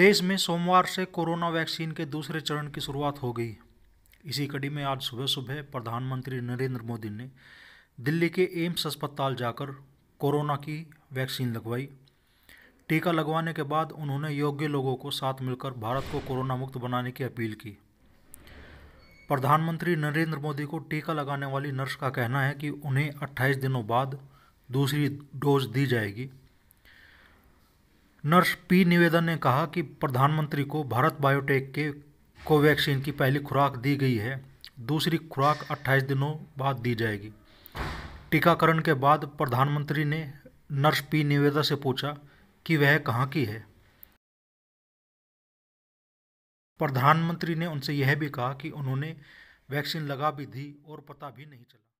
देश में सोमवार से कोरोना वैक्सीन के दूसरे चरण की शुरुआत हो गई इसी कड़ी में आज सुबह सुबह प्रधानमंत्री नरेंद्र मोदी ने दिल्ली के एम्स अस्पताल जाकर कोरोना की वैक्सीन लगवाई टीका लगवाने के बाद उन्होंने योग्य लोगों को साथ मिलकर भारत को कोरोना मुक्त बनाने की अपील की प्रधानमंत्री नरेंद्र मोदी को टीका लगाने वाली नर्स का कहना है कि उन्हें 28 दिनों बाद दूसरी डोज दी जाएगी नर्स पी निवेदन ने कहा कि प्रधानमंत्री को भारत बायोटेक के कोवैक्सीन की पहली खुराक दी गई है दूसरी खुराक 28 दिनों बाद दी जाएगी टीकाकरण के बाद प्रधानमंत्री ने नर्स पी निवेदा से पूछा कि वह कहाँ की है प्रधानमंत्री ने उनसे यह भी कहा कि उन्होंने वैक्सीन लगा भी दी और पता भी नहीं चला